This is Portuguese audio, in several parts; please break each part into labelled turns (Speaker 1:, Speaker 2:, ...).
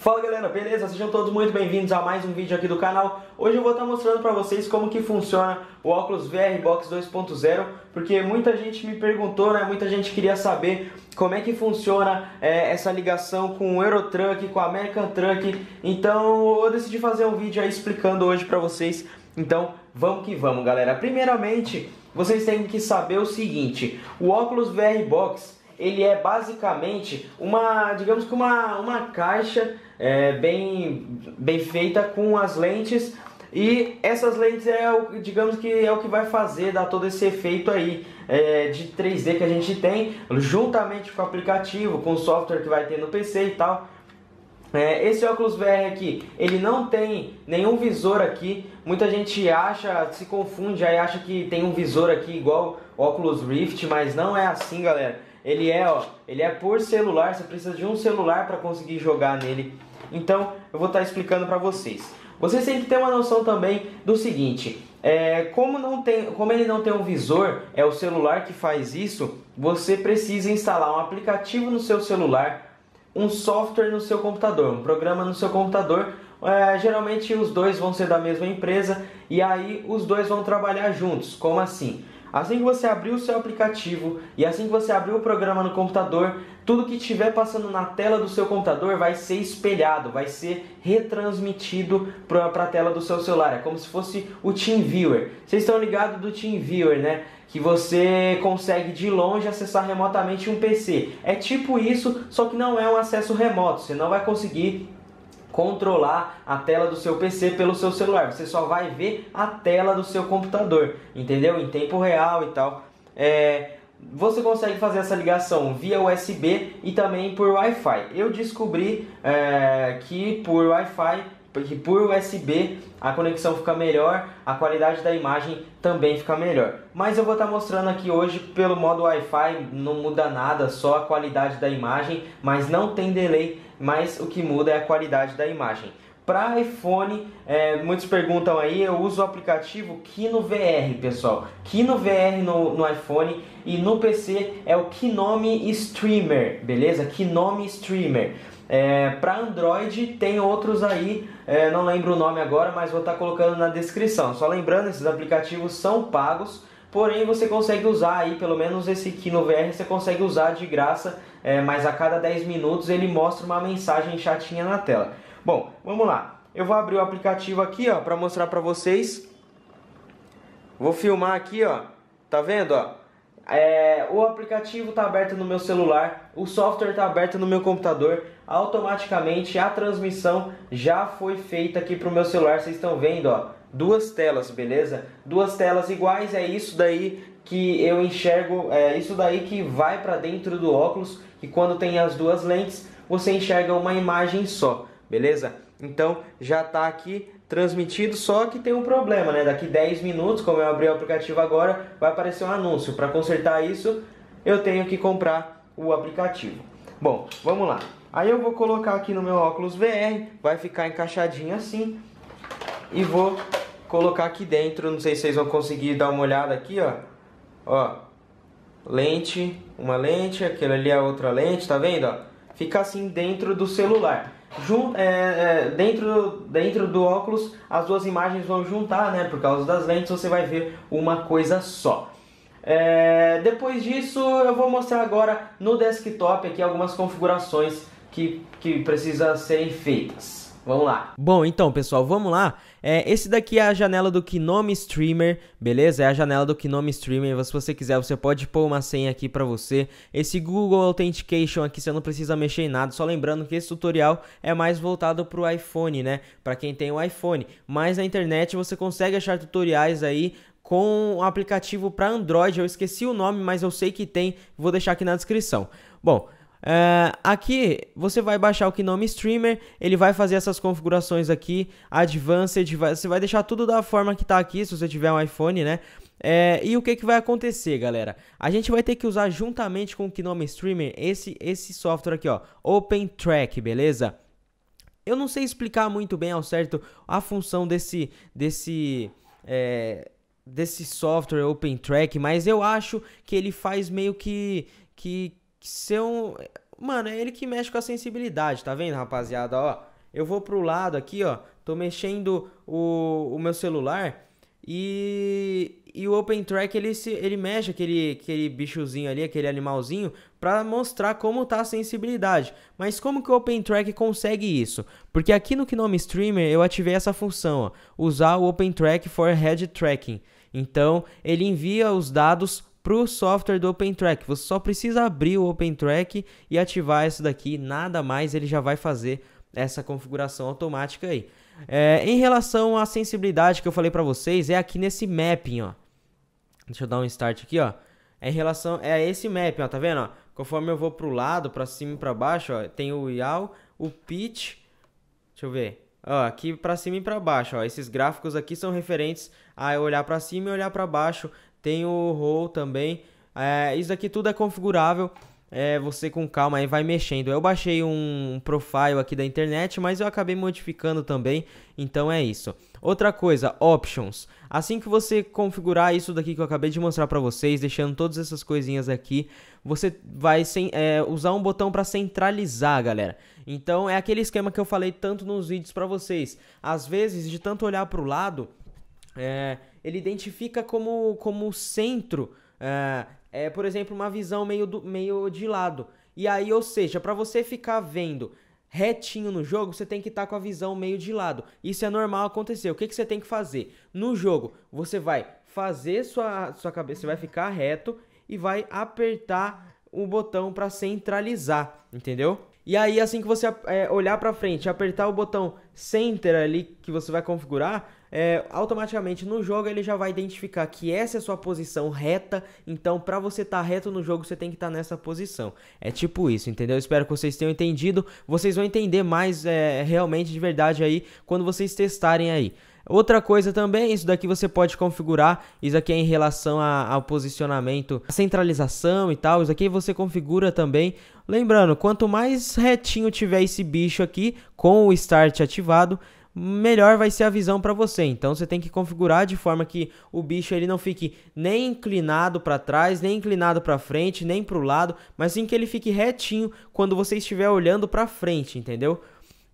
Speaker 1: Fala galera, beleza? Sejam todos muito bem-vindos a mais um vídeo aqui do canal. Hoje eu vou estar tá mostrando para vocês como que funciona o óculos VR Box 2.0, porque muita gente me perguntou, né? Muita gente queria saber como é que funciona é, essa ligação com o Eurotruck, com o American Truck. Então eu decidi fazer um vídeo aí explicando hoje para vocês. Então vamos que vamos, galera. Primeiramente, vocês têm que saber o seguinte: o óculos VR Box ele é basicamente uma, digamos que uma, uma caixa é, bem, bem feita com as lentes e essas lentes é o, digamos que é o que vai fazer dar todo esse efeito aí é, de 3D que a gente tem, juntamente com o aplicativo, com o software que vai ter no PC e tal. É, esse óculos VR aqui, ele não tem nenhum visor aqui. Muita gente acha, se confunde, aí acha que tem um visor aqui igual o óculos Rift, mas não é assim, galera. Ele é, ó, ele é por celular. Você precisa de um celular para conseguir jogar nele. Então eu vou estar explicando para vocês. Vocês têm que ter uma noção também do seguinte: é, como, não tem, como ele não tem um visor, é o celular que faz isso, você precisa instalar um aplicativo no seu celular, um software no seu computador, um programa no seu computador. É, geralmente os dois vão ser da mesma empresa e aí os dois vão trabalhar juntos. Como assim? Assim que você abrir o seu aplicativo e assim que você abrir o programa no computador, tudo que estiver passando na tela do seu computador vai ser espelhado, vai ser retransmitido para a tela do seu celular. É como se fosse o TeamViewer. Vocês estão ligados do TeamViewer, né? Que você consegue de longe acessar remotamente um PC. É tipo isso, só que não é um acesso remoto. Você não vai conseguir controlar a tela do seu PC pelo seu celular. Você só vai ver a tela do seu computador, entendeu? Em tempo real e tal. É, você consegue fazer essa ligação via USB e também por Wi-Fi. Eu descobri é, que por Wi-Fi, porque por USB a conexão fica melhor, a qualidade da imagem também fica melhor. Mas eu vou estar tá mostrando aqui hoje pelo modo Wi-Fi, não muda nada, só a qualidade da imagem, mas não tem delay mas o que muda é a qualidade da imagem. Para iPhone, é, muitos perguntam aí, eu uso o aplicativo Kino VR, pessoal. Kino VR no, no iPhone e no PC é o Kinome Streamer, beleza? Kinome Streamer. É, para Android tem outros aí, é, não lembro o nome agora, mas vou estar tá colocando na descrição. Só lembrando, esses aplicativos são pagos Porém, você consegue usar aí, pelo menos esse Kino VR, você consegue usar de graça, é, mas a cada 10 minutos ele mostra uma mensagem chatinha na tela. Bom, vamos lá. Eu vou abrir o aplicativo aqui, ó, para mostrar para vocês. Vou filmar aqui, ó. Tá vendo, ó? É, o aplicativo está aberto no meu celular, o software está aberto no meu computador, automaticamente a transmissão já foi feita aqui para o meu celular, vocês estão vendo, ó duas telas, beleza? Duas telas iguais é isso daí que eu enxergo, é isso daí que vai para dentro do óculos e quando tem as duas lentes você enxerga uma imagem só, beleza? Então já está aqui transmitido, só que tem um problema, né? Daqui 10 minutos, como eu abri o aplicativo agora, vai aparecer um anúncio. Para consertar isso, eu tenho que comprar o aplicativo. Bom, vamos lá. Aí eu vou colocar aqui no meu óculos VR, vai ficar encaixadinho assim e vou colocar aqui dentro. Não sei se vocês vão conseguir dar uma olhada aqui, ó. Ó, lente, uma lente, aquela ali é outra lente, tá vendo? Ó? Fica assim dentro do celular. Jun é, é, dentro, dentro do óculos, as duas imagens vão juntar, né? Por causa das lentes, você vai ver uma coisa só. É, depois disso, eu vou mostrar agora no desktop aqui algumas configurações que, que precisam serem feitas. Vamos lá. Bom, então, pessoal, vamos lá. É, esse daqui é a janela do Kinome Streamer, beleza? É a janela do Kinome Streamer. Se você quiser, você pode pôr uma senha aqui pra você. Esse Google Authentication aqui, você não precisa mexer em nada. Só lembrando que esse tutorial é mais voltado pro iPhone, né? Pra quem tem o um iPhone. Mas na internet você consegue achar tutoriais aí com um aplicativo para Android. Eu esqueci o nome, mas eu sei que tem. Vou deixar aqui na descrição. Bom... Uh, aqui você vai baixar o Gnome Streamer, ele vai fazer essas configurações aqui, Advanced, você vai deixar tudo da forma que está aqui, se você tiver um iPhone, né? É, e o que, que vai acontecer, galera? A gente vai ter que usar juntamente com o Gnome Streamer esse, esse software aqui, ó, Open Track, beleza? Eu não sei explicar muito bem ao certo a função desse, desse, é, desse software Open Track, mas eu acho que ele faz meio que, que que ser um. Mano, é ele que mexe com a sensibilidade, tá vendo, rapaziada? Ó, eu vou pro lado aqui, ó. Tô mexendo o, o meu celular e, e o Open Track ele, se, ele mexe aquele, aquele bichozinho ali, aquele animalzinho, para mostrar como tá a sensibilidade. Mas como que o Open Track consegue isso? Porque aqui no Gnome Streamer eu ativei essa função, ó, usar o Open Track for Head Tracking. Então ele envia os dados para o software do OpenTrack. Você só precisa abrir o OpenTrack e ativar isso daqui, nada mais, ele já vai fazer essa configuração automática aí. É, em relação à sensibilidade que eu falei para vocês, é aqui nesse mapping, ó. Deixa eu dar um start aqui, ó. É em relação é esse mapping, ó, tá vendo, ó? Conforme eu vou pro lado, para cima e para baixo, ó, tem o yaw, o pitch, deixa eu ver. Ó, aqui para cima e para baixo, ó, esses gráficos aqui são referentes a olhar para cima e olhar para baixo tem o roll também. É, isso aqui tudo é configurável. É, você com calma aí vai mexendo. Eu baixei um profile aqui da internet, mas eu acabei modificando também, então é isso. Outra coisa, options. Assim que você configurar isso daqui que eu acabei de mostrar para vocês, deixando todas essas coisinhas aqui, você vai sem, é, usar um botão para centralizar, galera. Então é aquele esquema que eu falei tanto nos vídeos para vocês. Às vezes, de tanto olhar para o lado, é, ele identifica como, como centro, é, é, por exemplo, uma visão meio, do, meio de lado. E aí, ou seja, para você ficar vendo retinho no jogo, você tem que estar tá com a visão meio de lado. Isso é normal acontecer. O que, que você tem que fazer? No jogo, você vai fazer sua, sua cabeça, você vai ficar reto e vai apertar o botão para centralizar, entendeu? E aí, assim que você é, olhar para frente, apertar o botão Center ali que você vai configurar, é, automaticamente no jogo ele já vai identificar que essa é a sua posição reta, então para você estar tá reto no jogo você tem que estar tá nessa posição. É tipo isso, entendeu? Espero que vocês tenham entendido. Vocês vão entender mais é, realmente de verdade aí quando vocês testarem aí. Outra coisa também, isso daqui você pode configurar, isso aqui é em relação a, ao posicionamento, a centralização e tal, isso aqui você configura também. Lembrando, quanto mais retinho tiver esse bicho aqui, com o start ativado, melhor vai ser a visão para você. Então você tem que configurar de forma que o bicho ele não fique nem inclinado para trás, nem inclinado para frente, nem para o lado, mas sim que ele fique retinho quando você estiver olhando para frente, entendeu?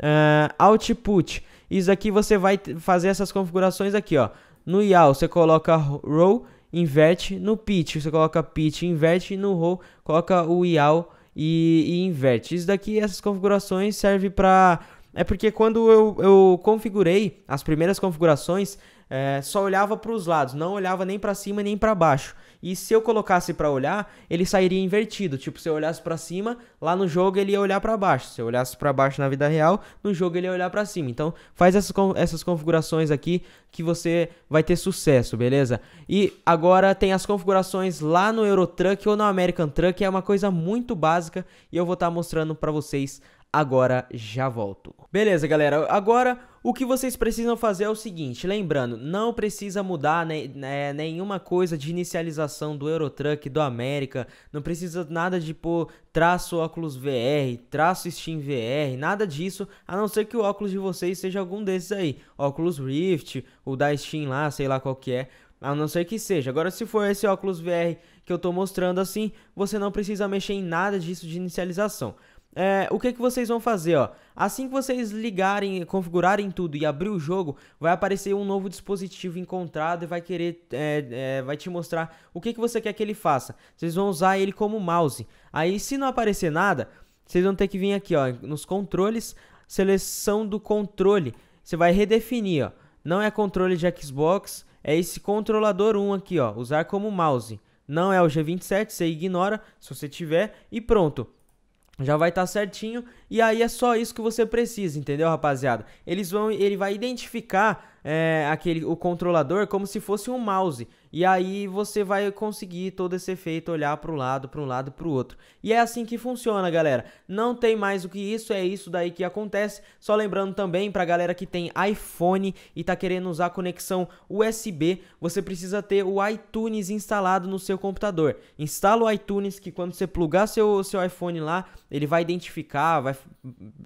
Speaker 1: Uh, output. Isso aqui você vai fazer essas configurações aqui, ó. No yaw você coloca row, inverte. No pitch você coloca pitch, inverte. No row coloca o yaw e, e inverte. Isso daqui, essas configurações servem para é porque quando eu, eu configurei as primeiras configurações, é, só olhava para os lados, não olhava nem para cima nem para baixo. E se eu colocasse para olhar, ele sairia invertido. Tipo, se eu olhasse para cima, lá no jogo ele ia olhar para baixo. Se eu olhasse para baixo na vida real, no jogo ele ia olhar para cima. Então, faz essas, essas configurações aqui que você vai ter sucesso, beleza? E agora tem as configurações lá no Euro Truck ou no American Truck, é uma coisa muito básica e eu vou estar tá mostrando para vocês agora já volto. Beleza, galera, agora o que vocês precisam fazer é o seguinte, lembrando, não precisa mudar né, né, nenhuma coisa de inicialização do Eurotruck, do América, não precisa nada de pôr traço óculos VR, traço Steam VR, nada disso, a não ser que o óculos de vocês seja algum desses aí, óculos Rift, o da Steam lá, sei lá qual que é, a não ser que seja. Agora, se for esse óculos VR que eu tô mostrando assim, você não precisa mexer em nada disso de inicialização é, o que, que vocês vão fazer, ó? Assim que vocês ligarem, configurarem tudo e abrir o jogo, vai aparecer um novo dispositivo encontrado e vai querer, é, é, vai te mostrar o que, que você quer que ele faça. Vocês vão usar ele como mouse. Aí, se não aparecer nada, vocês vão ter que vir aqui, ó, nos controles, seleção do controle. Você vai redefinir, ó. Não é controle de Xbox, é esse controlador 1 aqui, ó. Usar como mouse. Não é o G27, você ignora se você tiver e pronto já vai estar tá certinho e aí é só isso que você precisa, entendeu, rapaziada? Eles vão, ele vai identificar é, aquele, o controlador como se fosse um mouse. E aí você vai conseguir todo esse efeito olhar para um lado, para um lado, para o outro. E é assim que funciona, galera. Não tem mais o que isso, é isso daí que acontece. Só lembrando também para galera que tem iPhone e tá querendo usar conexão USB, você precisa ter o iTunes instalado no seu computador. Instala o iTunes que quando você plugar seu seu iPhone lá, ele vai identificar, vai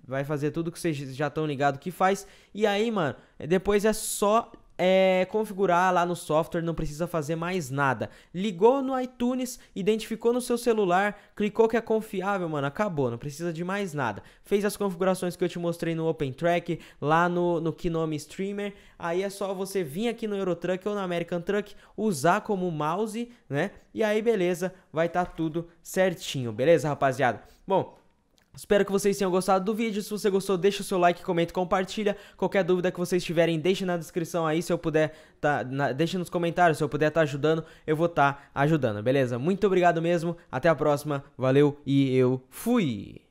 Speaker 1: vai fazer tudo que vocês já estão ligado que faz. E aí, mano, depois é só é, configurar lá no software, não precisa fazer mais nada. Ligou no iTunes, identificou no seu celular, clicou que é confiável, mano, acabou, não precisa de mais nada. Fez as configurações que eu te mostrei no Open Track, lá no, no Kinome Streamer, aí é só você vir aqui no Eurotruck ou na American Truck, usar como mouse, né? E aí, beleza, vai estar tá tudo certinho, beleza, rapaziada? Bom, Espero que vocês tenham gostado do vídeo. Se você gostou, deixa o seu like, comenta e compartilha. Qualquer dúvida que vocês tiverem, deixe na descrição aí. Se eu puder, tá, na, deixe nos comentários. Se eu puder estar tá ajudando, eu vou estar tá ajudando, beleza? Muito obrigado mesmo. Até a próxima. Valeu e eu fui!